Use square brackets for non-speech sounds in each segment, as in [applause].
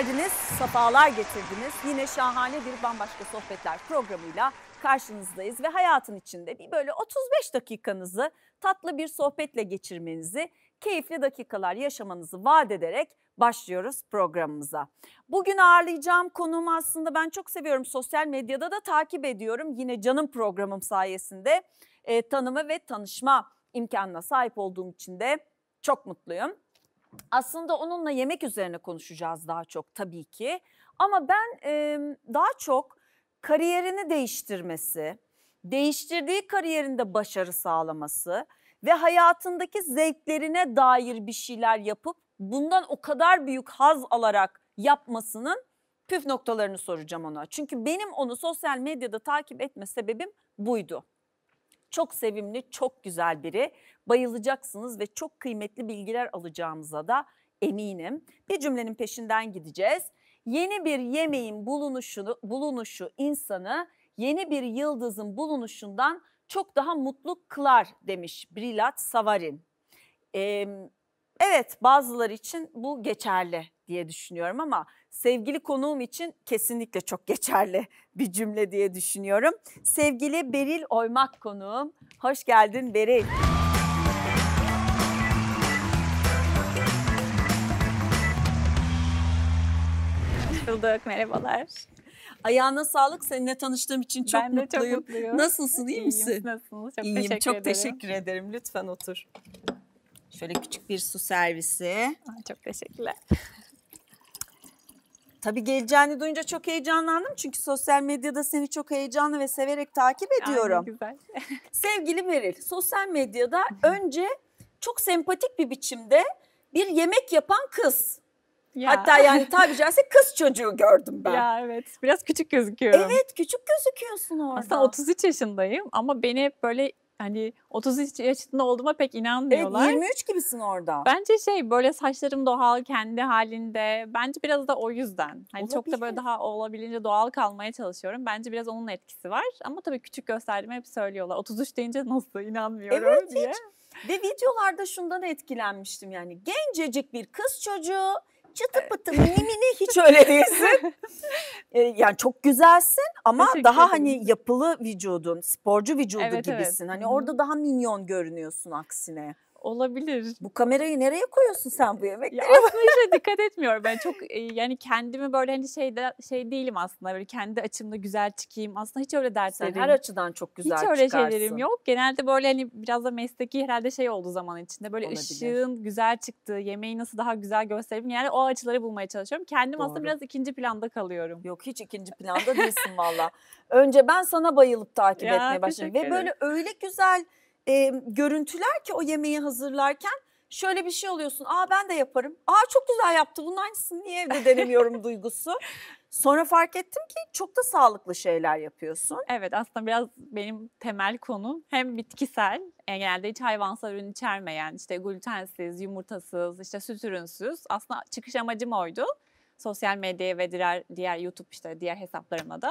geldiniz, sefalar getirdiniz. Yine şahane bir bambaşka sohbetler programıyla karşınızdayız ve hayatın içinde bir böyle 35 dakikanızı tatlı bir sohbetle geçirmenizi, keyifli dakikalar yaşamanızı vaat ederek başlıyoruz programımıza. Bugün ağırlayacağım konuğum aslında ben çok seviyorum sosyal medyada da takip ediyorum. Yine canım programım sayesinde e, tanımı ve tanışma imkanına sahip olduğum için de çok mutluyum. Aslında onunla yemek üzerine konuşacağız daha çok tabii ki. Ama ben e, daha çok kariyerini değiştirmesi, değiştirdiği kariyerinde başarı sağlaması ve hayatındaki zevklerine dair bir şeyler yapıp bundan o kadar büyük haz alarak yapmasının püf noktalarını soracağım ona. Çünkü benim onu sosyal medyada takip etme sebebim buydu. Çok sevimli, çok güzel biri. Bayılacaksınız ve çok kıymetli bilgiler alacağımıza da eminim. Bir cümlenin peşinden gideceğiz. Yeni bir yemeğin bulunuşunu, bulunuşu insanı yeni bir yıldızın bulunuşundan çok daha mutlu kılar demiş Brilat Savarin. Ee, Evet bazıları için bu geçerli diye düşünüyorum ama sevgili konuğum için kesinlikle çok [laughs] geçerli bir cümle diye düşünüyorum. Sevgili Beril Oymak konuğum. Hoş geldin Beril. bulduk. Merhabalar. Ayağına sağlık. Seninle tanıştığım için çok ben de mutluyum. Çok mutluyum. Nasılsın? İyi İyiyim, misin? Nasılsınız? Çok İyiyim. Teşekkür çok ederim. teşekkür ederim. Lütfen otur. Şöyle küçük bir su servisi. Ay, çok teşekkürler. Tabii geleceğini duyunca çok heyecanlandım. Çünkü sosyal medyada seni çok heyecanlı ve severek takip ediyorum. Aynen, güzel. [laughs] Sevgili Meril, sosyal medyada önce çok sempatik bir biçimde bir yemek yapan kız. Ya. Hatta yani tabi caizse kız çocuğu gördüm ben. Ya evet biraz küçük gözüküyorum. Evet küçük gözüküyorsun orada. Aslında 33 yaşındayım ama beni hep böyle hani 33 yaşında olduğuma pek inanmıyorlar. Evet 23 gibisin orada. Bence şey böyle saçlarım doğal kendi halinde. Bence biraz da o yüzden. Hani Olabilir. çok da böyle daha olabildiğince doğal kalmaya çalışıyorum. Bence biraz onun etkisi var. Ama tabii küçük gösterdiğimi hep söylüyorlar. 33 deyince nasıl inanmıyorum evet, diye. Hiç. Ve videolarda şundan etkilenmiştim yani. Gencecik bir kız çocuğu çıtı ee, pıtı mini mini [laughs] hiç öyle değilsin. [laughs] Ee, yani çok güzelsin ama Teşekkür daha ederim. hani yapılı vücudun, sporcu vücudu evet, gibisin. Evet. Hani Hı-hı. orada daha minyon görünüyorsun aksine. Olabilir. Bu kamerayı nereye koyuyorsun sen bu yemekleri? Ya aslında [laughs] işte dikkat etmiyorum. Ben çok e, yani kendimi böyle hani şeyde şey değilim aslında. Böyle kendi açımda güzel çıkayım. Aslında hiç öyle dertlerim. Sen her hani, açıdan çok güzel Hiç öyle çıkarsın. şeylerim yok. Genelde böyle hani biraz da mesleki herhalde şey oldu zaman içinde. Böyle Olabilir. ışığın güzel çıktığı, yemeği nasıl daha güzel göstereyim Yani o açıları bulmaya çalışıyorum. Kendim Doğru. aslında biraz ikinci planda kalıyorum. Yok hiç ikinci planda değilsin valla. Önce ben sana bayılıp takip ya, etmeye başladım. Ve böyle öyle güzel e, görüntüler ki o yemeği hazırlarken şöyle bir şey oluyorsun. Aa ben de yaparım. Aa çok güzel yaptı bunun aynısını niye evde denemiyorum [laughs] duygusu. Sonra fark ettim ki çok da sağlıklı şeyler yapıyorsun. Evet aslında biraz benim temel konum hem bitkisel yani e, genelde hiç hayvansal ürün içermeyen işte glutensiz, yumurtasız, işte süt ürünsüz aslında çıkış amacım oydu. Sosyal medyaya ve diğer, diğer YouTube işte diğer hesaplarıma da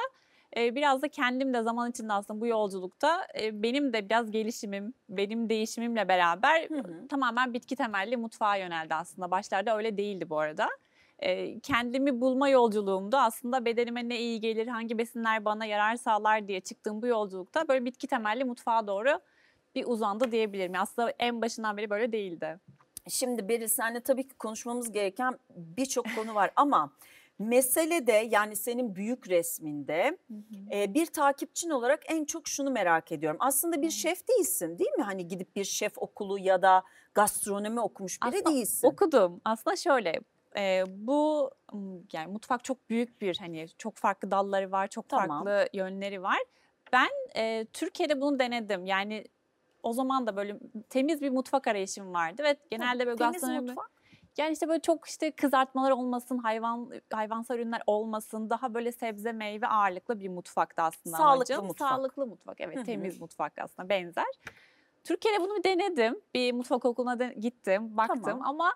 biraz da kendim de zaman içinde aslında bu yolculukta benim de biraz gelişimim, benim değişimimle beraber hı hı. tamamen bitki temelli mutfağa yöneldi aslında. Başlarda öyle değildi bu arada kendimi bulma yolculuğumda aslında bedenime ne iyi gelir, hangi besinler bana yarar sağlar diye çıktığım bu yolculukta böyle bitki temelli mutfağa doğru bir uzandı diyebilirim. Aslında en başından beri böyle değildi. Şimdi Beril senle tabii ki konuşmamız gereken birçok konu var ama Mesele de yani senin büyük resminde hı hı. E, bir takipçin olarak en çok şunu merak ediyorum. Aslında bir şef değilsin değil mi? Hani gidip bir şef okulu ya da gastronomi okumuş biri Aslında değilsin. Okudum. Aslında şöyle e, bu yani mutfak çok büyük bir hani çok farklı dalları var, çok tamam. farklı yönleri var. Ben e, Türkiye'de bunu denedim. Yani o zaman da böyle temiz bir mutfak arayışım vardı ve genelde böyle Temiz gastronomi... mutfak? Yani işte böyle çok işte kızartmalar olmasın, hayvan hayvansal ürünler olmasın, daha böyle sebze meyve ağırlıklı bir mutfakta aslında Sağlıklı amacım. mutfak. Sağlıklı mutfak evet Hı-hı. temiz mutfak aslında benzer. Türkiye'de bunu denedim. Bir mutfak okuluna de- gittim, baktım Tamam. ama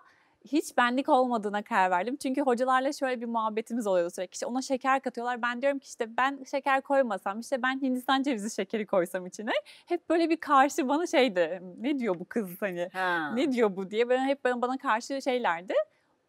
hiç benlik olmadığına karar verdim. Çünkü hocalarla şöyle bir muhabbetimiz oluyordu sürekli. İşte ona şeker katıyorlar. Ben diyorum ki işte ben şeker koymasam, işte ben Hindistan cevizi şekeri koysam içine. Hep böyle bir karşı bana şeydi. Ne diyor bu kız hani? Ha. Ne diyor bu diye. Böyle hep bana, bana karşı şeylerdi.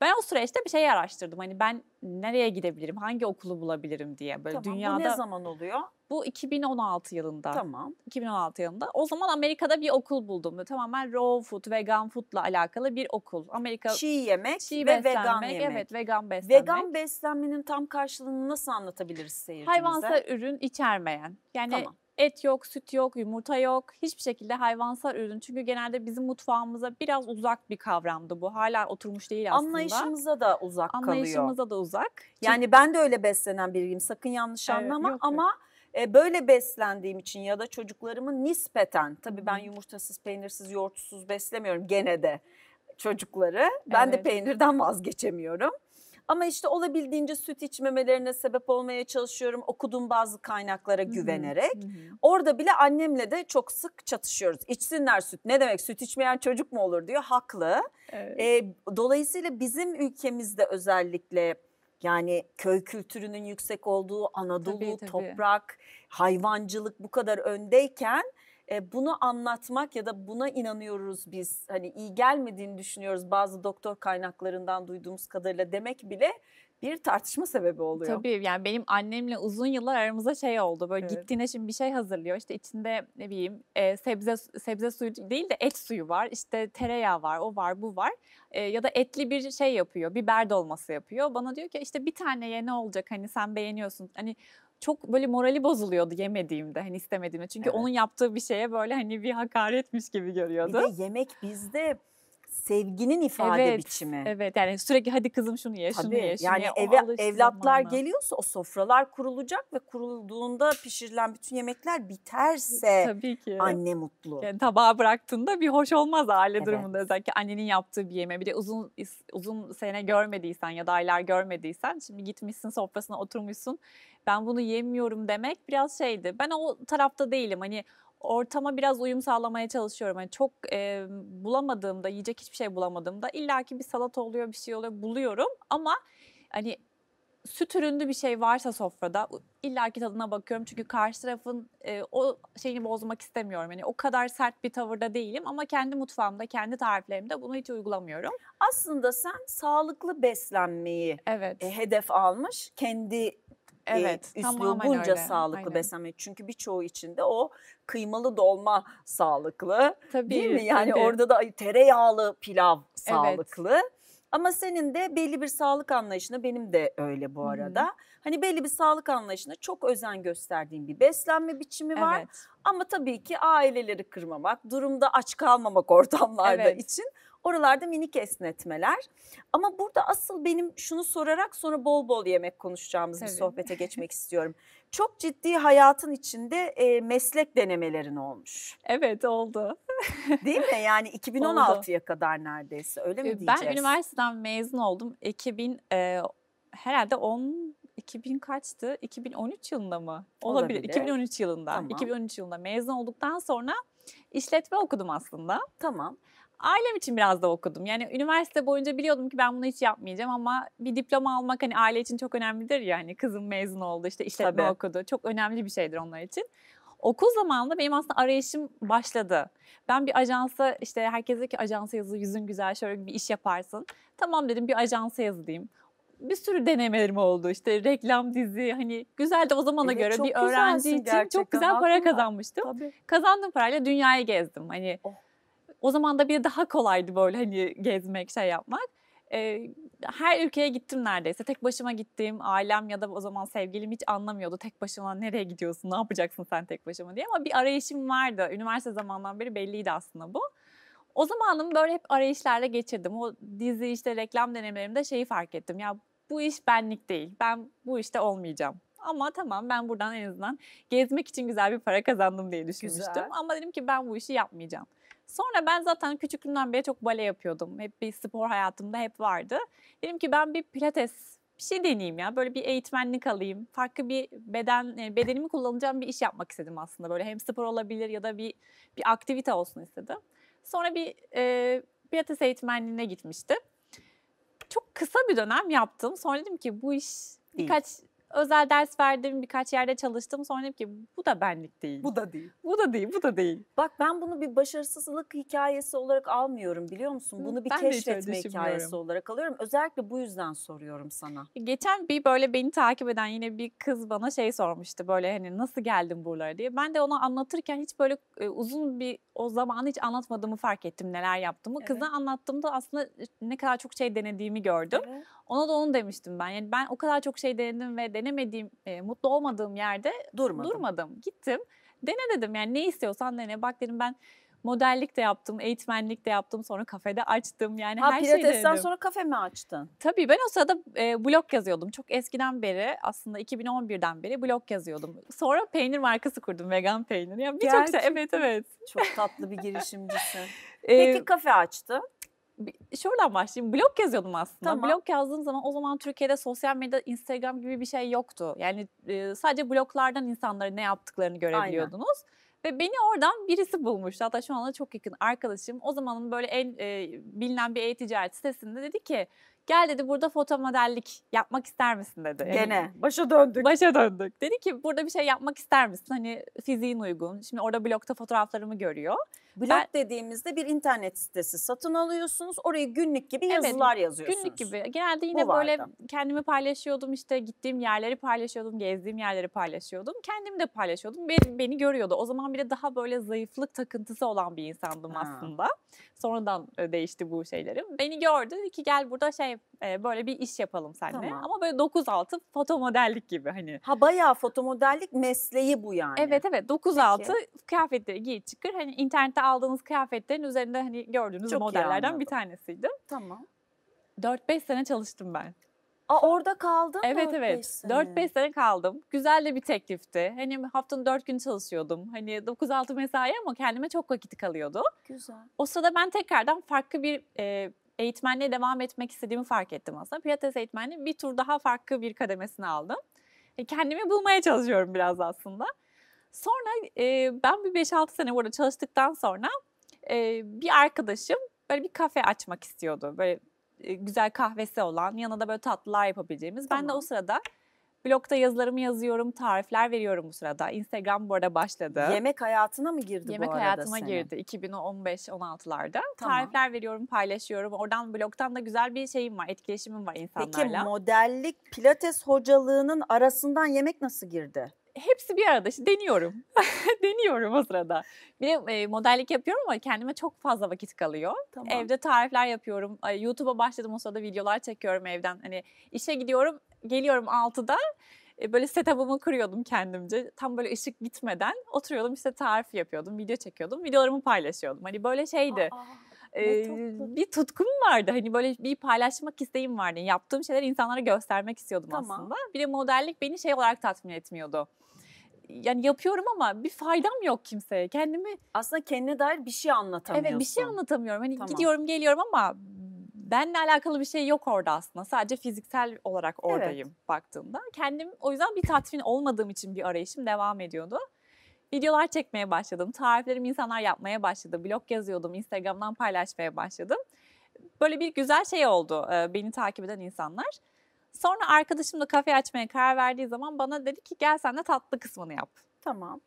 Ben o süreçte bir şey araştırdım. Hani ben nereye gidebilirim, hangi okulu bulabilirim diye. Böyle tamam, dünyada... bu ne zaman oluyor? Bu 2016 yılında. Tamam. 2016 yılında. O zaman Amerika'da bir okul buldum. tamamen raw food, vegan foodla alakalı bir okul. Amerika çiğ yemek çiğ ve beslenmek, vegan yemek. Evet, vegan beslenmek. Vegan beslenmenin tam karşılığını nasıl anlatabiliriz seyircimize? Hayvansal ürün içermeyen. Yani tamam Et yok, süt yok, yumurta yok. Hiçbir şekilde hayvansal ürün. Çünkü genelde bizim mutfağımıza biraz uzak bir kavramdı bu. Hala oturmuş değil aslında. Anlayışımıza da uzak kalıyor. Anlayışımıza da uzak. Yani ben de öyle beslenen biriyim. Sakın yanlış anlama yok, ama e, böyle beslendiğim için ya da çocuklarımı nispeten tabii ben yumurtasız, peynirsiz, yoğurtsuz beslemiyorum gene de çocukları. Ben evet. de peynirden vazgeçemiyorum. Ama işte olabildiğince süt içmemelerine sebep olmaya çalışıyorum. Okuduğum bazı kaynaklara Hı-hı. güvenerek. Hı-hı. Orada bile annemle de çok sık çatışıyoruz. İçsinler süt. Ne demek süt içmeyen çocuk mu olur diyor. Haklı. Evet. E, dolayısıyla bizim ülkemizde özellikle yani köy kültürünün yüksek olduğu Anadolu, tabii, tabii. toprak, hayvancılık bu kadar öndeyken e, bunu anlatmak ya da buna inanıyoruz biz hani iyi gelmediğini düşünüyoruz bazı doktor kaynaklarından duyduğumuz kadarıyla demek bile bir tartışma sebebi oluyor. Tabii yani benim annemle uzun yıllar aramıza şey oldu. Böyle evet. gittiğine şimdi bir şey hazırlıyor. İşte içinde ne bileyim e, sebze sebze suyu değil de et suyu var. İşte tereyağı var, o var, bu var. E, ya da etli bir şey yapıyor. Biber dolması yapıyor. Bana diyor ki işte bir tane taneye ne olacak hani sen beğeniyorsun. Hani çok böyle morali bozuluyordu yemediğimde hani istemediğimde. Çünkü evet. onun yaptığı bir şeye böyle hani bir hakaretmiş gibi görüyordu. Bir de yemek bizde sevginin ifade evet, biçimi. Evet yani sürekli hadi kızım şunu ye Tabii, şunu ye şunu yani ye. eve, evlatlar zamanla. geliyorsa o sofralar kurulacak ve kurulduğunda pişirilen bütün yemekler biterse Tabii ki. anne mutlu. Yani tabağa bıraktığında bir hoş olmaz aile evet. durumunda özellikle annenin yaptığı bir yeme. Bir de uzun uzun sene görmediysen ya da aylar görmediysen şimdi gitmişsin sofrasına oturmuşsun ben bunu yemiyorum demek biraz şeydi. Ben o tarafta değilim hani ortama biraz uyum sağlamaya çalışıyorum. Yani çok e, bulamadığımda, yiyecek hiçbir şey bulamadığımda illaki bir salata oluyor, bir şey oluyor buluyorum ama hani süt ürünlü bir şey varsa sofrada illaki tadına bakıyorum. Çünkü karşı tarafın e, o şeyini bozmak istemiyorum. Yani o kadar sert bir tavırda değilim ama kendi mutfağımda, kendi tariflerimde bunu hiç uygulamıyorum. Aslında sen sağlıklı beslenmeyi evet. e, hedef almış, kendi Evet, e, Bunca öyle. sağlıklı Aynen. beslenmek. Çünkü birçoğu içinde o kıymalı dolma sağlıklı. Tabii. Değil mi? Yani tabii. orada da tereyağlı pilav sağlıklı. Evet. Ama senin de belli bir sağlık anlayışına benim de öyle bu arada. Hmm. Hani belli bir sağlık anlayışına çok özen gösterdiğim bir beslenme biçimi evet. var. Ama tabii ki aileleri kırmamak, durumda aç kalmamak [laughs] ortamlarda evet. için Oralarda minik esnetmeler. Ama burada asıl benim şunu sorarak sonra bol bol yemek konuşacağımız Tabii. bir sohbete geçmek istiyorum. Çok ciddi hayatın içinde e, meslek denemelerin olmuş. Evet oldu. [laughs] Değil mi? Yani 2016'ya kadar neredeyse öyle mi e, diyeceğiz? Ben üniversiteden mezun oldum. 2000 e, herhalde 10 2000 kaçtı? 2013 yılında mı? Olabilir. Olabilir. 2013 yılında. Tamam. 2013 yılında mezun olduktan sonra işletme okudum aslında. Tamam ailem için biraz da okudum. Yani üniversite boyunca biliyordum ki ben bunu hiç yapmayacağım ama bir diploma almak hani aile için çok önemlidir ya. Hani kızım mezun oldu işte işletme Tabii. okudu. Çok önemli bir şeydir onlar için. Okul zamanında benim aslında arayışım başladı. Ben bir ajansa işte herkese ki ajansa yazı yüzün güzel şöyle bir iş yaparsın. Tamam dedim bir ajansa yazılayım bir sürü denemelerim oldu. işte reklam dizi hani güzel de o zamana evet, göre bir öğrenci için gerçekten. çok güzel para kazanmıştım. Tabii. Kazandığım parayla dünyayı gezdim. Hani oh. O zaman da bir daha kolaydı böyle hani gezmek, şey yapmak. E, her ülkeye gittim neredeyse. Tek başıma gittim. Ailem ya da o zaman sevgilim hiç anlamıyordu. Tek başına nereye gidiyorsun, ne yapacaksın sen tek başıma diye. Ama bir arayışım vardı. Üniversite zamandan beri belliydi aslında bu. O zamanım böyle hep arayışlarla geçirdim. O dizi işte reklam denemelerimde şeyi fark ettim. Ya bu iş benlik değil. Ben bu işte olmayacağım. Ama tamam ben buradan en azından gezmek için güzel bir para kazandım diye düşünmüştüm. Güzel. Ama dedim ki ben bu işi yapmayacağım. Sonra ben zaten küçüklüğümden beri çok bale yapıyordum. Hep bir spor hayatımda hep vardı. Dedim ki ben bir pilates bir şey deneyeyim ya. Böyle bir eğitmenlik alayım. Farklı bir beden e, bedenimi kullanacağım bir iş yapmak istedim aslında. Böyle hem spor olabilir ya da bir bir aktivite olsun istedim. Sonra bir e, pilates eğitmenliğine gitmiştim. Çok kısa bir dönem yaptım. Sonra dedim ki bu iş birkaç özel ders verdim, birkaç yerde çalıştım. Sonra dedim ki bu da benlik değil. Bu da değil. Bu da değil, bu da değil. Bak ben bunu bir başarısızlık hikayesi olarak almıyorum biliyor musun? Bunu bir ben keşfetme hikayesi olarak alıyorum. Özellikle bu yüzden soruyorum sana. Geçen bir böyle beni takip eden yine bir kız bana şey sormuştu. Böyle hani nasıl geldim buralara diye. Ben de ona anlatırken hiç böyle e, uzun bir o zamanı hiç anlatmadığımı fark ettim neler yaptığımı. Evet. Kıza anlattığımda aslında e, ne kadar çok şey denediğimi gördüm. Evet. Ona da onu demiştim ben. Yani ben o kadar çok şey denedim ve denemediğim, e, mutlu olmadığım yerde durmadım. durmadım. Gittim. Dene dedim yani ne istiyorsan dene. Bak dedim ben modellik de yaptım, eğitmenlik de yaptım, sonra kafede açtım. Yani ha, her şeyi denedim. Pilates'ten sonra kafe mi açtın? Tabii ben o sırada e, blog yazıyordum. Çok eskiden beri aslında 2011'den beri blog yazıyordum. Sonra peynir markası kurdum, vegan peynir. Yani birçok şey, evet evet. Çok tatlı bir girişimcisin. [laughs] E, Peki kafe açtı şuradan başlayayım. Blog yazıyordum aslında. Tamam. Blog yazdığım zaman o zaman Türkiye'de sosyal medya, Instagram gibi bir şey yoktu. Yani e, sadece bloglardan insanların ne yaptıklarını görebiliyordunuz. Aynen. Ve beni oradan birisi bulmuştu. Hatta şu anda çok yakın arkadaşım. O zamanın böyle en e, bilinen bir e-ticaret sitesinde dedi ki Gel dedi burada foto modellik yapmak ister misin dedi. Gene başa döndük. Başa döndük. Dedi ki burada bir şey yapmak ister misin? Hani fiziğin uygun. Şimdi orada blogda fotoğraflarımı görüyor. Blog ben, dediğimizde bir internet sitesi satın alıyorsunuz. orayı günlük gibi evet, yazılar yazıyorsunuz. Günlük gibi. Genelde yine Bu böyle vardı. kendimi paylaşıyordum işte gittiğim yerleri paylaşıyordum, gezdiğim yerleri paylaşıyordum. Kendimi de paylaşıyordum. Beni, beni görüyordu. O zaman bile daha böyle zayıflık takıntısı olan bir insandım ha. aslında. Sonradan e, değişti bu şeylerim. Beni gördü ki gel burada şey e, böyle bir iş yapalım seninle. Tamam. Ama böyle 9-6 modellik gibi hani. Ha bayağı modellik mesleği bu yani. Evet evet 9-6 kıyafetleri giy çıkır. Hani internette aldığınız kıyafetlerin üzerinde hani gördüğünüz Çok modellerden bir tanesiydi. Tamam. 4-5 sene çalıştım ben. Aa orada kaldın Evet evet. Sene. 4-5 sene kaldım. Güzel de bir teklifti. Hani haftanın 4 günü çalışıyordum. Hani 9-6 mesai ama kendime çok vakit kalıyordu. Güzel. O sırada ben tekrardan farklı bir e, eğitmenliğe devam etmek istediğimi fark ettim aslında. Pilates eğitmenliği bir tur daha farklı bir kademesini aldım. E, kendimi bulmaya çalışıyorum biraz aslında. Sonra e, ben bir 5-6 sene burada çalıştıktan sonra e, bir arkadaşım böyle bir kafe açmak istiyordu. Böyle e, güzel kahvesi olan, yanında böyle tatlılar yapabileceğimiz. Tamam. Ben de o sırada Blogda yazılarımı yazıyorum, tarifler veriyorum bu sırada. Instagram bu arada başladı. Yemek hayatına mı girdi Yemek bu arada hayatıma senin? girdi 2015-16'larda. Tamam. Tarifler veriyorum, paylaşıyorum. Oradan blogdan da güzel bir şeyim var, etkileşimim var insanlarla. Peki modellik, pilates hocalığının arasından yemek nasıl girdi? hepsi bir arada işte deniyorum. [laughs] deniyorum o sırada. Bir de e, modellik yapıyorum ama kendime çok fazla vakit kalıyor. Tamam. Evde tarifler yapıyorum. YouTube'a başladım o sırada videolar çekiyorum evden. Hani işe gidiyorum, geliyorum 6'da e, böyle setup'ımı kuruyordum kendimce. Tam böyle ışık gitmeden oturuyordum işte tarif yapıyordum, video çekiyordum, videolarımı paylaşıyordum. Hani böyle şeydi. Aa, ee, bir tutkum vardı. Hani böyle bir paylaşmak isteğim vardı. Yaptığım şeyleri insanlara göstermek istiyordum tamam. aslında. Bir de modellik beni şey olarak tatmin etmiyordu yani yapıyorum ama bir faydam yok kimseye. Kendimi aslında kendine dair bir şey anlatamıyorsun. Evet bir şey anlatamıyorum. Hani tamam. gidiyorum geliyorum ama benle alakalı bir şey yok orada aslında. Sadece fiziksel olarak oradayım evet. baktığımda. Kendim o yüzden bir tatmin olmadığım için bir arayışım devam ediyordu. Videolar çekmeye başladım. Tariflerimi insanlar yapmaya başladı. Blog yazıyordum. Instagram'dan paylaşmaya başladım. Böyle bir güzel şey oldu beni takip eden insanlar. Sonra arkadaşım da kafe açmaya karar verdiği zaman bana dedi ki gel sen de tatlı kısmını yap. Tamam.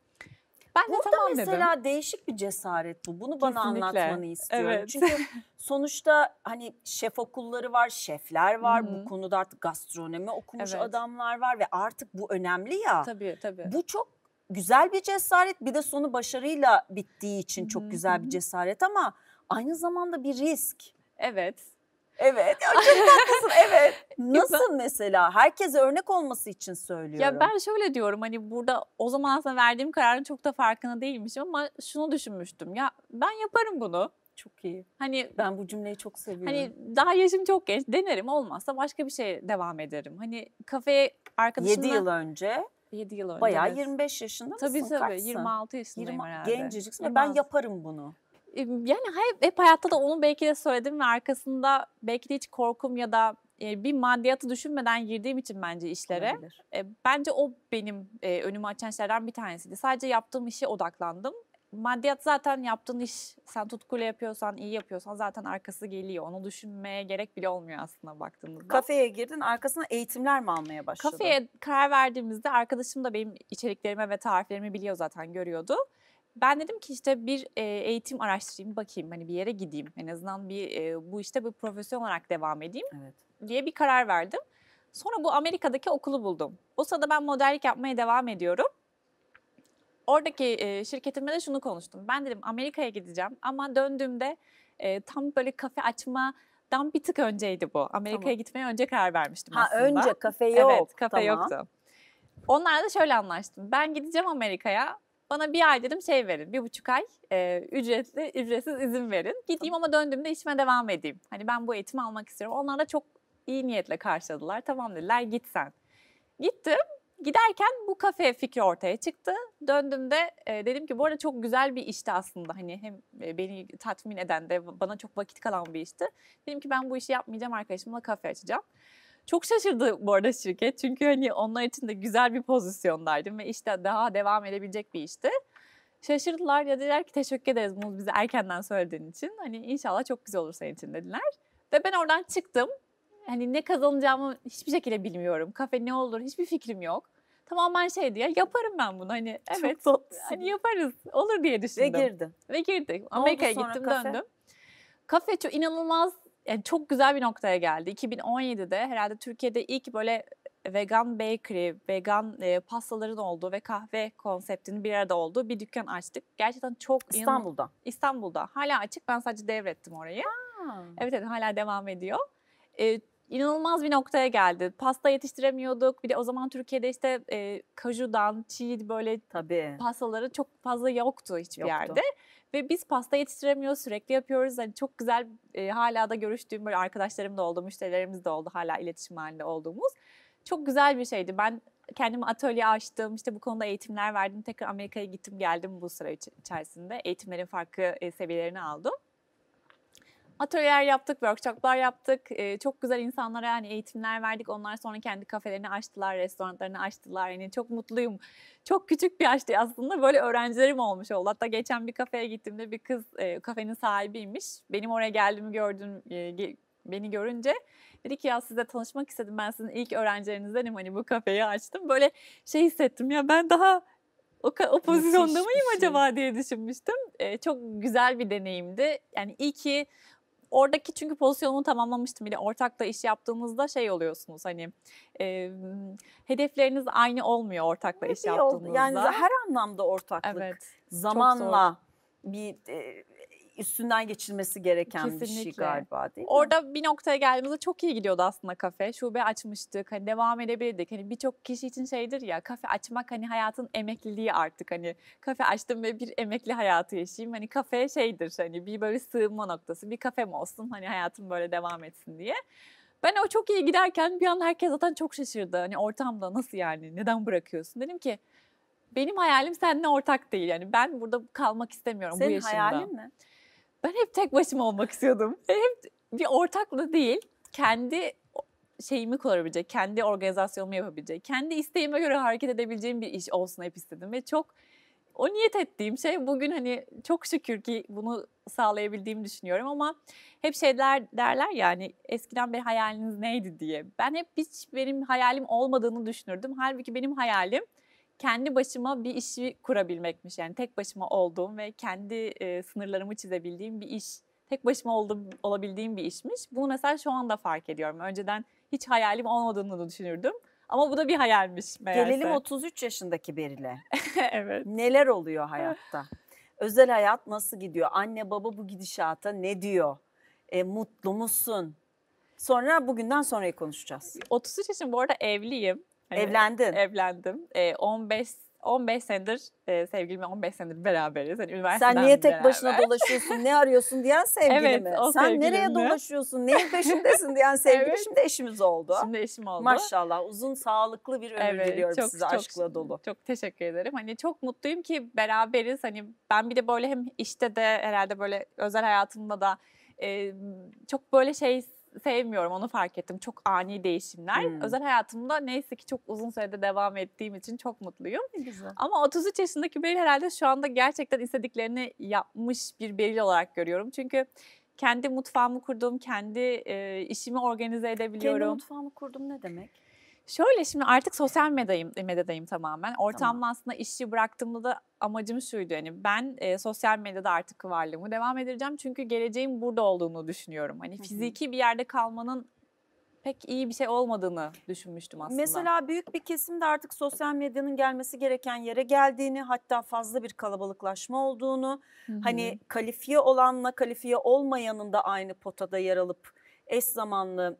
Ben Burada tamam mesela dedim. değişik bir cesaret bu. Bunu bana anlatmanı istiyorum. Evet. Çünkü [laughs] sonuçta hani şef okulları var, şefler var. Bu konuda artık gastronomi okumuş evet. adamlar var ve artık bu önemli ya. Tabii tabii. Bu çok güzel bir cesaret. Bir de sonu başarıyla bittiği için çok güzel bir cesaret ama aynı zamanda bir risk. Evet. Evet. çok tatlısın. Evet. [laughs] Nasıl mesela? Herkese örnek olması için söylüyorum. Ya ben şöyle diyorum hani burada o zaman aslında verdiğim kararın çok da farkında değilmişim ama şunu düşünmüştüm. Ya ben yaparım bunu. Çok iyi. Hani ben bu cümleyi çok seviyorum. Hani daha yaşım çok genç. Denerim olmazsa başka bir şey devam ederim. Hani kafeye arkadaşımla 7 yıl önce 7 yıl önce. Bayağı 25 yaşında tabii, mısın? Tabii tabii. 26 yaşındayım 20, herhalde. Genceciksin. Ben yaparım bunu yani hep, hep hayatta da onu belki de söyledim ve arkasında belki de hiç korkum ya da bir maddiyatı düşünmeden girdiğim için bence işlere. Olabilir. Bence o benim önümü açan şeylerden bir tanesiydi. Sadece yaptığım işe odaklandım. Maddiyat zaten yaptığın iş, sen tutkuyla yapıyorsan, iyi yapıyorsan zaten arkası geliyor. Onu düşünmeye gerek bile olmuyor aslında baktığımızda. Kafeye girdin, arkasına eğitimler mi almaya başladın? Kafeye karar verdiğimizde arkadaşım da benim içeriklerime ve tariflerimi biliyor zaten, görüyordu. Ben dedim ki işte bir eğitim araştırayım bakayım hani bir yere gideyim. En azından bir bu işte bir profesyonel olarak devam edeyim evet. diye bir karar verdim. Sonra bu Amerika'daki okulu buldum. O sırada ben modellik yapmaya devam ediyorum. Oradaki e, şirketimde de şunu konuştum. Ben dedim Amerika'ya gideceğim ama döndüğümde tam böyle kafe açma Dan bir tık önceydi bu. Amerika'ya tamam. gitmeye önce karar vermiştim ha, aslında. Önce kafe yok. Evet kafe tamam. yoktu. Onlarla da şöyle anlaştım. Ben gideceğim Amerika'ya bana bir ay dedim şey verin, bir buçuk ay e, ücretli, ücretsiz izin verin. Gideyim ama döndüğümde işime devam edeyim. Hani ben bu eğitimi almak istiyorum. Onlar da çok iyi niyetle karşıladılar. Tamam dediler git sen. Gittim. Giderken bu kafe fikri ortaya çıktı. Döndüğümde e, dedim ki bu arada çok güzel bir işti aslında. Hani hem e, beni tatmin eden de bana çok vakit kalan bir işti. Dedim ki ben bu işi yapmayacağım arkadaşımla kafe açacağım. Çok şaşırdı bu arada şirket. Çünkü hani onlar için de güzel bir pozisyondaydım ve işte daha devam edebilecek bir işti. Şaşırdılar ya dediler ki teşekkür ederiz bunu bize erkenden söylediğin için. Hani inşallah çok güzel olur senin için dediler. Ve ben oradan çıktım. Hani ne kazanacağımı hiçbir şekilde bilmiyorum. Kafe ne olur hiçbir fikrim yok tamamen şey diye yaparım ben bunu hani evet Çok tatlısın. hani yaparız olur diye düşündüm. Ve girdim. Ve girdik. Amerika'ya gittim kafe? döndüm. Kafe çok inanılmaz yani çok güzel bir noktaya geldi. 2017'de herhalde Türkiye'de ilk böyle e, vegan bakery, vegan e, pastaların olduğu ve kahve konseptinin bir arada olduğu bir dükkan açtık. Gerçekten çok İstanbul'da. İstanbul'da. Hala açık. Ben sadece devrettim orayı. Aa. Evet evet hala devam ediyor. E, inanılmaz bir noktaya geldi. Pasta yetiştiremiyorduk. Bir de o zaman Türkiye'de işte e, kajudan, çiğ böyle Tabii. pastaları çok fazla yoktu hiçbir yoktu. yerde. Ve biz pasta yetiştiremiyoruz, sürekli yapıyoruz. Yani çok güzel e, hala da görüştüğüm böyle arkadaşlarım da oldu, müşterilerimiz de oldu hala iletişim halinde olduğumuz. Çok güzel bir şeydi. Ben kendimi atölye açtım. İşte bu konuda eğitimler verdim. Tekrar Amerika'ya gittim geldim bu sıra içerisinde. Eğitimlerin farklı seviyelerini aldım atölyeler yaptık, workshoplar yaptık. E, çok güzel insanlara yani eğitimler verdik. Onlar sonra kendi kafelerini açtılar, restoranlarını açtılar. Yani çok mutluyum. Çok küçük bir yaşta aslında böyle öğrencilerim olmuş oldu. Hatta geçen bir kafeye gittiğimde bir kız e, kafenin sahibiymiş. Benim oraya geldiğimi gördüm, e, beni görünce dedi ki ya sizle tanışmak istedim. Ben sizin ilk öğrencilerinizdenim hani bu kafeyi açtım. Böyle şey hissettim ya ben daha o, o pozisyonda Müthiş mıyım şey. acaba diye düşünmüştüm. E, çok güzel bir deneyimdi. Yani iyi ki oradaki çünkü pozisyonumu tamamlamıştım bile ortakla iş yaptığımızda şey oluyorsunuz hani e, hedefleriniz aynı olmuyor ortakla iş yaptığınızda. Yani her anlamda ortaklık. Evet. Zamanla bir üstünden geçilmesi gereken Kesinlikle. bir şey galiba değil mi? Orada bir noktaya geldiğimizde çok iyi gidiyordu aslında kafe. Şube açmıştık. Hani devam edebilirdik. Hani birçok kişi için şeydir ya kafe açmak hani hayatın emekliliği artık hani kafe açtım ve bir emekli hayatı yaşayayım. Hani kafe şeydir hani bir böyle sığınma noktası. Bir kafem olsun hani hayatım böyle devam etsin diye. Ben o çok iyi giderken bir an herkes zaten çok şaşırdı. Hani ortamda nasıl yani neden bırakıyorsun? Dedim ki benim hayalim seninle ortak değil. Yani ben burada kalmak istemiyorum Senin bu yaşımda. Senin hayalin ne? Ben hep tek başıma olmak istiyordum. Hep bir ortakla değil, kendi şeyimi kurabilecek, kendi organizasyonumu yapabilecek, kendi isteğime göre hareket edebileceğim bir iş olsun hep istedim ve çok o niyet ettiğim şey bugün hani çok şükür ki bunu sağlayabildiğimi düşünüyorum ama hep şeyler derler yani eskiden bir hayaliniz neydi diye. Ben hep hiç benim hayalim olmadığını düşünürdüm. Halbuki benim hayalim kendi başıma bir işi kurabilmekmiş. Yani tek başıma olduğum ve kendi e, sınırlarımı çizebildiğim bir iş. Tek başıma oldum, olabildiğim bir işmiş. Bunu mesela şu anda fark ediyorum. Önceden hiç hayalim olmadığını düşünürdüm. Ama bu da bir hayalmiş meğerse. Gelelim 33 yaşındaki Beril'e. [laughs] evet. Neler oluyor hayatta? Özel hayat nasıl gidiyor? Anne baba bu gidişata ne diyor? E, mutlu musun? Sonra bugünden sonrayı konuşacağız. 33 yaşım bu arada evliyim. Hani Evlendin. Evlendim. E, 15 15 senedir e, sevgilimle 15 senedir beraberiz. Yani üniversiteden Sen niye tek beraber. başına dolaşıyorsun, ne arıyorsun diyen sevgili evet, mi? Sen sevgilimle. nereye dolaşıyorsun, neyin peşindesin diyen sevgili evet. şimdi eşimiz oldu. Şimdi eşim oldu. Maşallah uzun sağlıklı bir ömür evet, diliyorum çok, size çok, aşkla dolu. Çok teşekkür ederim. Hani çok mutluyum ki beraberiz. Hani ben bir de böyle hem işte de herhalde böyle özel hayatımda da e, çok böyle şey sevmiyorum onu fark ettim. Çok ani değişimler. Hmm. Özel hayatımda neyse ki çok uzun sürede devam ettiğim için çok mutluyum. Güzel. Ama 33 yaşındaki Beril herhalde şu anda gerçekten istediklerini yapmış bir Beril olarak görüyorum. Çünkü kendi mutfağımı kurdum, kendi e, işimi organize edebiliyorum. Kendi mutfağımı kurdum ne demek? Şöyle şimdi artık sosyal medyayım medyadayım tamamen. Ortamla tamam. aslında işi bıraktığımda da amacım şuydu. Hani ben e, sosyal medyada artık varlığımı devam edeceğim. Çünkü geleceğin burada olduğunu düşünüyorum. Hani fiziki bir yerde kalmanın pek iyi bir şey olmadığını düşünmüştüm aslında. Mesela büyük bir kesimde artık sosyal medyanın gelmesi gereken yere geldiğini hatta fazla bir kalabalıklaşma olduğunu Hı-hı. hani kalifiye olanla kalifiye olmayanın da aynı potada yer alıp eş zamanlı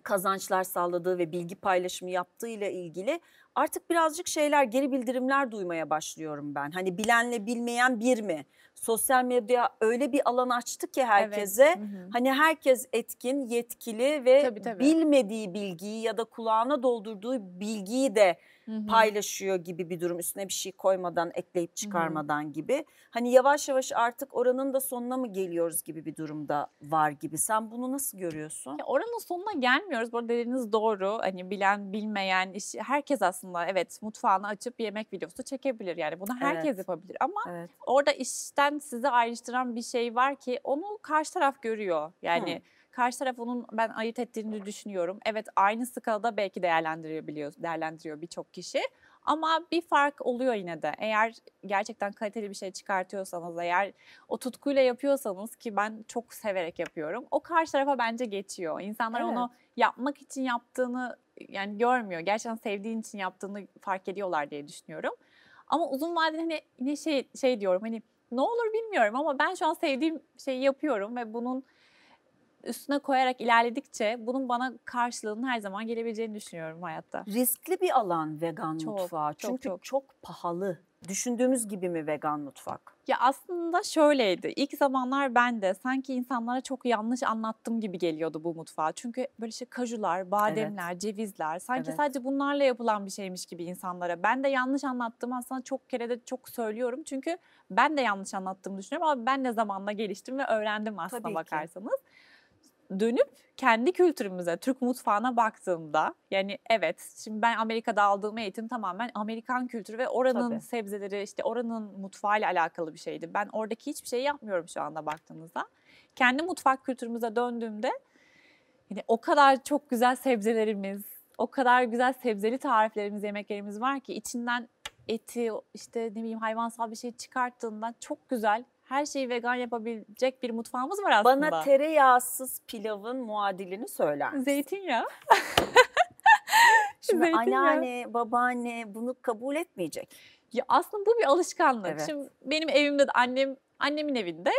kazançlar sağladığı ve bilgi paylaşımı yaptığı ile ilgili artık birazcık şeyler geri bildirimler duymaya başlıyorum ben. Hani bilenle bilmeyen bir mi? sosyal medya öyle bir alan açtı ki herkese. Evet. Hani herkes etkin, yetkili ve tabii, tabii. bilmediği bilgiyi ya da kulağına doldurduğu bilgiyi de hı hı. paylaşıyor gibi bir durum. Üstüne bir şey koymadan, ekleyip çıkarmadan hı hı. gibi. Hani yavaş yavaş artık oranın da sonuna mı geliyoruz gibi bir durumda var gibi. Sen bunu nasıl görüyorsun? Ya oranın sonuna gelmiyoruz. Bu arada dediğiniz doğru. Hani bilen, bilmeyen, iş, herkes aslında evet mutfağını açıp yemek videosu çekebilir. Yani bunu herkes evet. yapabilir. Ama evet. orada işten sizden sizi ayrıştıran bir şey var ki onu karşı taraf görüyor. Yani Hı. karşı taraf onun ben ayırt ettiğini düşünüyorum. Evet aynı skalada belki değerlendirebiliyor, değerlendiriyor birçok kişi. Ama bir fark oluyor yine de. Eğer gerçekten kaliteli bir şey çıkartıyorsanız, eğer o tutkuyla yapıyorsanız ki ben çok severek yapıyorum. O karşı tarafa bence geçiyor. İnsanlar evet. onu yapmak için yaptığını yani görmüyor. Gerçekten sevdiğin için yaptığını fark ediyorlar diye düşünüyorum. Ama uzun vadede hani yine şey şey diyorum hani ne olur bilmiyorum ama ben şu an sevdiğim şeyi yapıyorum ve bunun üstüne koyarak ilerledikçe bunun bana karşılığının her zaman gelebileceğini düşünüyorum hayatta. Riskli bir alan vegan çok, mutfağı. Çok, Çünkü çok. çok pahalı. Düşündüğümüz gibi mi vegan mutfak? Ya aslında şöyleydi. İlk zamanlar ben de sanki insanlara çok yanlış anlattım gibi geliyordu bu mutfağa. Çünkü böyle şey kajular, bademler, evet. cevizler sanki evet. sadece bunlarla yapılan bir şeymiş gibi insanlara. Ben de yanlış anlattım aslında çok kere de çok söylüyorum. Çünkü ben de yanlış anlattığımı düşünüyorum ama ben de zamanla geliştim ve öğrendim aslında Tabii bakarsanız. Ki dönüp kendi kültürümüze, Türk mutfağına baktığımda yani evet şimdi ben Amerika'da aldığım eğitim tamamen Amerikan kültürü ve oranın Tabii. sebzeleri işte oranın mutfağıyla alakalı bir şeydi. Ben oradaki hiçbir şey yapmıyorum şu anda baktığınızda. Kendi mutfak kültürümüze döndüğümde yani o kadar çok güzel sebzelerimiz, o kadar güzel sebzeli tariflerimiz, yemeklerimiz var ki içinden eti işte ne bileyim hayvansal bir şey çıkarttığında çok güzel her şeyi vegan yapabilecek bir mutfağımız var aslında. Bana tereyağsız pilavın muadilini söyler Zeytinyağı. [laughs] Şimdi Zeytinyağı. anneanne, babaanne bunu kabul etmeyecek. Ya aslında bu bir alışkanlık. Evet. Şimdi benim evimde de annem annemin evinde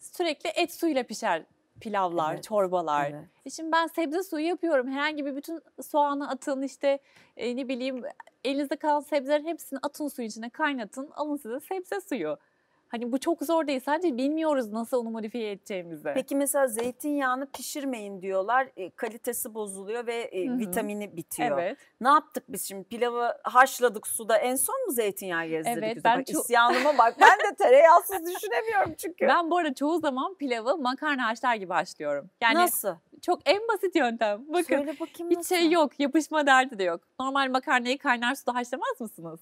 sürekli et suyuyla pişer pilavlar, evet. çorbalar. Evet. E şimdi ben sebze suyu yapıyorum. Herhangi bir bütün soğanı atın işte e, ne bileyim elinizde kalan sebzelerin hepsini atın suyun içine kaynatın. Alın size sebze suyu. Hani bu çok zor değil. Sadece bilmiyoruz nasıl onu modifiye edeceğimizi. Peki mesela zeytinyağını pişirmeyin diyorlar. E, kalitesi bozuluyor ve e, vitamini bitiyor. Evet. Ne yaptık biz şimdi? Pilavı haşladık suda. En son mu zeytinyağı gezdirdik? Evet, ben bak, çok... İsyanıma bak. [laughs] Ben de tereyağsız düşünemiyorum çünkü. Ben bu arada çoğu zaman pilavı makarna haşlar gibi haşlıyorum. Yani nasıl? Çok en basit yöntem. Bakın Söyle bakayım hiç şey yok. Yapışma derdi de yok. Normal makarnayı kaynar suda haşlamaz mısınız?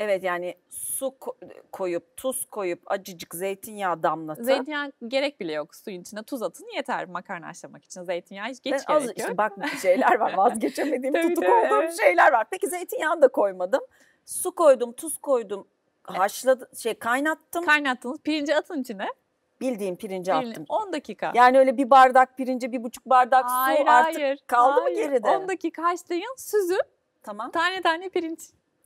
Evet yani su koyup tuz koyup acıcık zeytinyağı damlatıp. Zeytinyağı gerek bile yok suyun içine tuz atın yeter makarna haşlamak için zeytinyağı hiç geç ben az, gerekiyor. İşte bak şeyler var [laughs] vazgeçemediğim tutuk de. olduğum şeyler var. Peki zeytinyağını da koymadım. Su koydum tuz koydum haşladım şey kaynattım. Kaynattınız pirinci atın içine. Bildiğim pirinci Bilin, attım. 10 dakika. Yani öyle bir bardak pirinci bir buçuk bardak hayır, su artık hayır, kaldı hayır. mı geride? 10 dakika haşlayın süzün. Tamam. Tane tane pirinç.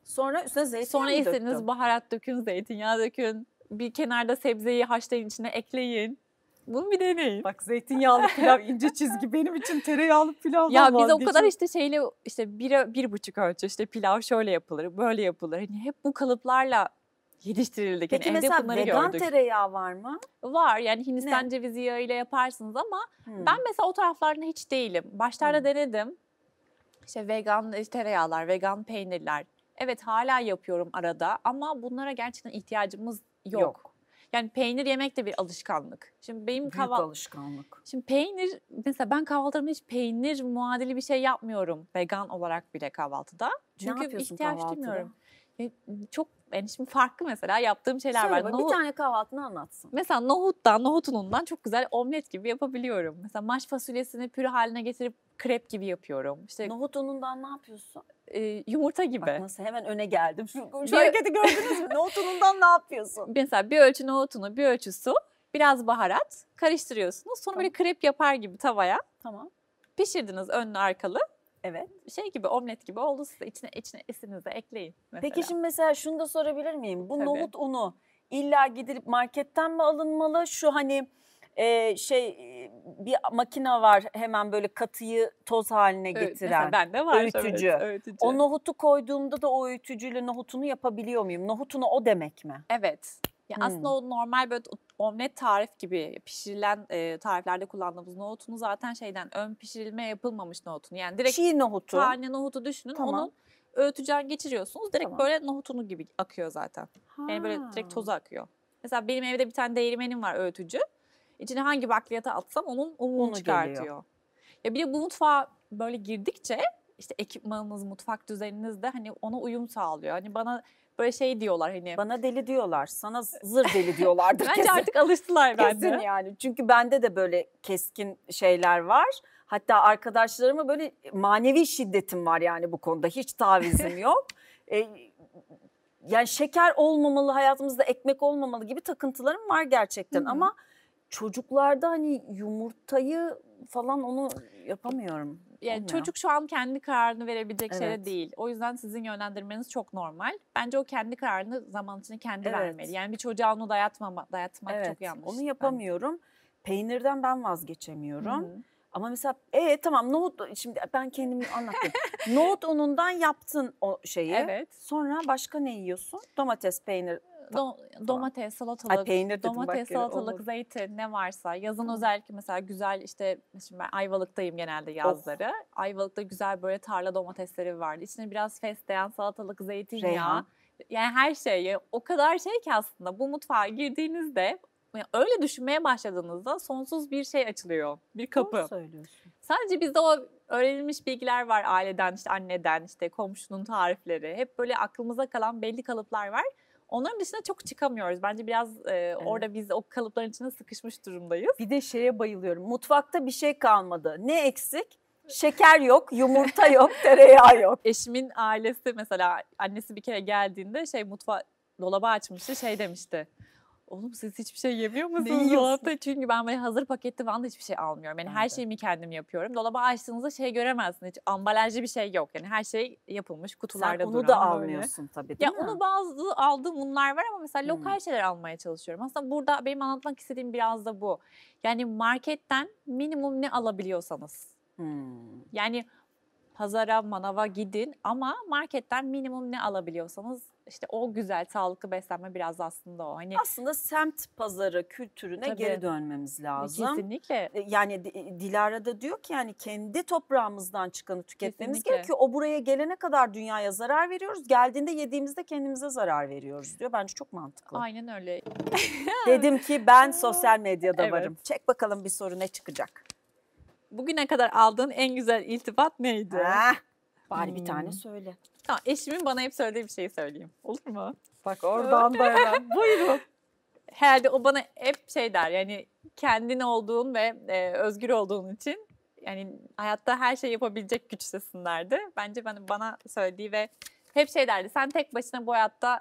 Sonra üstüne zeytinyağı Sonra istediğiniz döktüm. baharat dökün, zeytinyağı dökün. Bir kenarda sebzeyi haşlayın, içine ekleyin. Bunu bir deneyin. Bak zeytinyağlı pilav [laughs] ince çizgi benim için tereyağlı pilav. Ya biz o kadar işte şeyle işte bir, bir buçuk ölçü işte pilav şöyle yapılır böyle yapılır. Hani hep bu kalıplarla yetiştirildik. Hani Peki yani mesela bunları vegan gördük. tereyağı var mı? Var yani Hindistan ne? cevizi yağıyla yaparsınız ama hmm. ben mesela o taraflarına hiç değilim. Başlarda hmm. denedim. İşte vegan tereyağlar, vegan peynirler. Evet hala yapıyorum arada ama bunlara gerçekten ihtiyacımız yok. yok. Yani peynir yemek de bir alışkanlık. Şimdi benim kahvaltı alışkanlık. Şimdi peynir mesela ben kahvaltıda hiç peynir muadili bir şey yapmıyorum vegan olarak bile kahvaltıda. Çünkü ihtiyaç duymuyorum. Çok yani şimdi farklı mesela yaptığım şeyler Söyle var. nohut, bir tane kahvaltını anlatsın. Mesela nohuttan, nohutun unundan çok güzel omlet gibi yapabiliyorum. Mesela maş fasulyesini püre haline getirip krep gibi yapıyorum. İşte nohut unundan ne yapıyorsun? E, yumurta gibi. Bak nasıl hemen öne geldim. Şu, şu hareketi gördünüz mü? nohut unundan ne yapıyorsun? Mesela bir ölçü nohut unu, bir ölçü su, biraz baharat karıştırıyorsunuz. Sonra tamam. böyle krep yapar gibi tavaya. Tamam. Pişirdiniz önlü arkalı. Evet. Şey gibi omlet gibi oldu size içine içine esinize ekleyin mesela. Peki şimdi mesela şunu da sorabilir miyim? Bu Tabii. nohut unu illa gidilip marketten mi alınmalı? Şu hani e, şey bir makina var hemen böyle katıyı toz haline getiren. Mesela bende var. Öğütücü. Evet, öğütücü. O nohutu koyduğumda da o öğütücüyle nohutunu yapabiliyor muyum? Nohutunu o demek mi? Evet. Ya hmm. aslında o normal böyle omlet tarif gibi pişirilen e, tariflerde kullandığımız nohutunu zaten şeyden ön pişirilme yapılmamış nohutunu. Yani direkt Çiğ nohutu. Tane nohutu düşünün. Tamam. Onun öğütücen geçiriyorsunuz. Direkt tamam. böyle nohutunu gibi akıyor zaten. Ha. Yani böyle direkt tozu akıyor. Mesela benim evde bir tane değirmenim var öğütücü. İçine hangi bakliyata atsam onun ununu çıkartıyor. Geliyor. Ya bir de bu mutfağa böyle girdikçe işte ekipmanınız, mutfak düzeniniz de hani ona uyum sağlıyor. Hani bana böyle şey diyorlar hani. Bana deli diyorlar. Sana zır deli diyorlardır [laughs] Bence kesin. artık alıştılar bende. Kesin yani. Çünkü bende de böyle keskin şeyler var. Hatta arkadaşlarıma böyle manevi şiddetim var yani bu konuda. Hiç tavizim [laughs] yok. e, yani şeker olmamalı, hayatımızda ekmek olmamalı gibi takıntılarım var gerçekten. Hı-hı. Ama çocuklarda hani yumurtayı falan onu yapamıyorum. Yani Olmuyor. çocuk şu an kendi kararını verebilecek evet. şeyde değil. O yüzden sizin yönlendirmeniz çok normal. Bence o kendi kararını zaman içinde kendi evet. vermeli. Yani bir çocuğa onu dayatmama, dayatmak evet. çok yanlış. Onu yapamıyorum. Ben. Peynirden ben vazgeçemiyorum. Hı-hı. Ama mesela e tamam nohut şimdi ben kendimi anlattım. [laughs] nohut unundan yaptın o şeyi. Evet. Sonra başka ne yiyorsun? Domates, peynir, Do, domates, salatalık, Ay, peynir domates, e, salatalık, olur. zeytin ne varsa. Yazın Hı. özellikle mesela güzel işte şimdi ben Ayvalık'tayım genelde yazları. Of. Ayvalık'ta güzel böyle tarla domatesleri vardı. İçine biraz fesleğen, salatalık, zeytinyağı. Yani her şey o kadar şey ki aslında bu mutfağa girdiğinizde yani öyle düşünmeye başladığınızda sonsuz bir şey açılıyor. Bir kapı. Doğru söylüyorsun. Sadece bizde o öğrenilmiş bilgiler var aileden, işte anneden, işte komşunun tarifleri. Hep böyle aklımıza kalan belli kalıplar var. Onların dışına çok çıkamıyoruz. Bence biraz e, evet. orada biz o kalıpların içine sıkışmış durumdayız. Bir de şeye bayılıyorum. Mutfakta bir şey kalmadı. Ne eksik? Şeker yok, [laughs] yumurta yok, tereyağı yok. Eşimin ailesi mesela annesi bir kere geldiğinde şey mutfa dolabı açmıştı şey demişti oğlum siz hiçbir şey yemiyor musunuz dolapta? Çünkü ben böyle hazır paketli falan da hiçbir şey almıyorum. Yani evet. her şeyimi kendim yapıyorum. Dolaba açtığınızda şey göremezsin hiç ambalajlı bir şey yok. Yani her şey yapılmış kutularda Sen onu duran. da almıyorsun böyle. tabii değil ya mi? Onu bazı aldığım bunlar var ama mesela lokal hmm. şeyler almaya çalışıyorum. Aslında burada benim anlatmak istediğim biraz da bu. Yani marketten minimum ne alabiliyorsanız. Hmm. Yani pazara, manava gidin ama marketten minimum ne alabiliyorsanız işte o güzel sağlıklı beslenme biraz aslında o. Hani aslında semt pazarı kültürüne Tabii. geri dönmemiz e, lazım. Kesinlikle. E, yani e, Dilara da diyor ki yani kendi toprağımızdan çıkanı tüketmemiz Kesinlikle. gerekiyor. O buraya gelene kadar dünyaya zarar veriyoruz. Geldiğinde yediğimizde kendimize zarar veriyoruz diyor. Bence çok mantıklı. Aynen öyle. [laughs] [laughs] Dedim ki ben sosyal medyada evet. varım. Çek bakalım bir soru ne çıkacak bugüne kadar aldığın en güzel iltifat neydi? Ah. bari hmm. bir tane hmm. söyle. Tamam eşimin bana hep söylediği bir şeyi söyleyeyim. Olur mu? Bak oradan da hemen. [laughs] Buyurun. Herhalde o bana hep şey der yani kendin olduğun ve e, özgür olduğun için yani hayatta her şey yapabilecek güçtesin derdi. Bence bana, bana söylediği ve hep şey derdi sen tek başına bu hayatta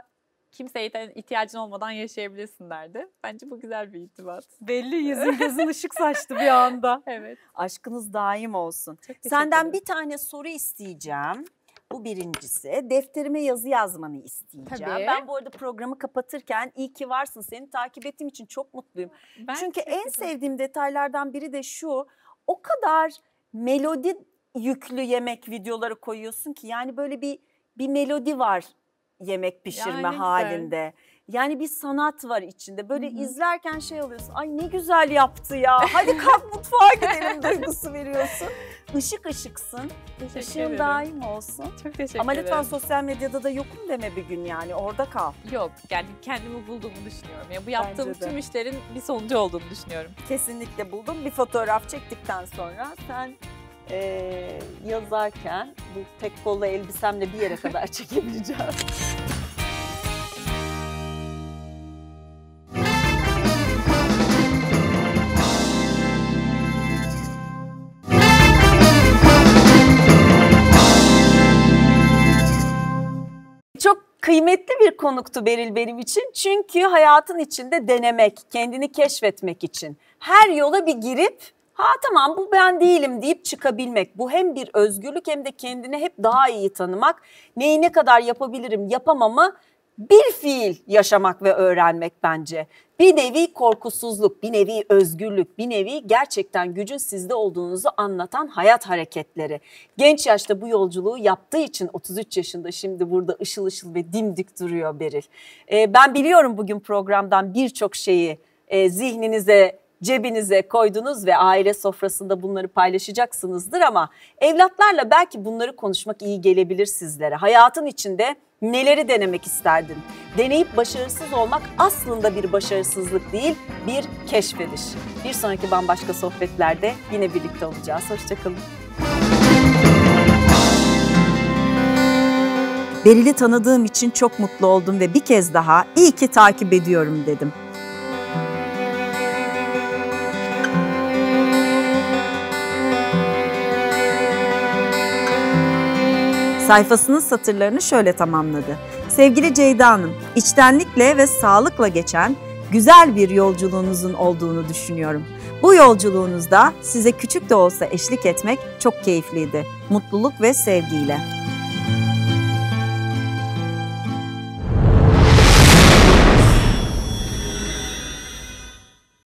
kimseye ihtiyacın olmadan yaşayabilirsin derdi. Bence bu güzel bir irtibat. Belli yüzün [laughs] gözün ışık saçtı bir anda. Evet. Aşkınız daim olsun. Senden bir tane soru isteyeceğim. Bu birincisi. Defterime yazı yazmanı isteyeceğim. Tabii. Ben bu arada programı kapatırken iyi ki varsın seni takip ettiğim için çok mutluyum. Ben Çünkü en sevdiğim detaylardan biri de şu. O kadar melodi yüklü yemek videoları koyuyorsun ki yani böyle bir bir melodi var yemek pişirme yani halinde. Güzel. Yani bir sanat var içinde. Böyle Hı-hı. izlerken şey alıyorsun. Ay ne güzel yaptı ya. Hadi kalk mutfağa gidelim [laughs] duygusu veriyorsun. Işık ışıksın. Teşekkür Işığın ederim. daim olsun. Çok teşekkür ederim. Ama ederim. lütfen sosyal medyada da yokum deme bir gün yani. Orada kal. Yok yani kendimi bulduğumu düşünüyorum. Ya bu yaptığım tüm işlerin bir sonucu olduğunu düşünüyorum. Kesinlikle buldum. Bir fotoğraf çektikten sonra sen e, yazarken bu tek kollu elbisemle bir yere kadar [laughs] çekebileceğim. kıymetli bir konuktu Beril benim için. Çünkü hayatın içinde denemek, kendini keşfetmek için her yola bir girip ha tamam bu ben değilim deyip çıkabilmek. Bu hem bir özgürlük hem de kendini hep daha iyi tanımak. Neyi ne kadar yapabilirim yapamamı bir fiil yaşamak ve öğrenmek bence. Bir nevi korkusuzluk, bir nevi özgürlük, bir nevi gerçekten gücün sizde olduğunuzu anlatan hayat hareketleri. Genç yaşta bu yolculuğu yaptığı için 33 yaşında şimdi burada ışıl ışıl ve dimdik duruyor Beril. Ee, ben biliyorum bugün programdan birçok şeyi e, zihninize cebinize koydunuz ve aile sofrasında bunları paylaşacaksınızdır ama evlatlarla belki bunları konuşmak iyi gelebilir sizlere. Hayatın içinde neleri denemek isterdin? Deneyip başarısız olmak aslında bir başarısızlık değil, bir keşfediş. Bir sonraki bambaşka sohbetlerde yine birlikte olacağız. Hoşçakalın. Beril'i tanıdığım için çok mutlu oldum ve bir kez daha iyi ki takip ediyorum dedim. sayfasının satırlarını şöyle tamamladı. Sevgili Ceyda Hanım, içtenlikle ve sağlıkla geçen güzel bir yolculuğunuzun olduğunu düşünüyorum. Bu yolculuğunuzda size küçük de olsa eşlik etmek çok keyifliydi. Mutluluk ve sevgiyle.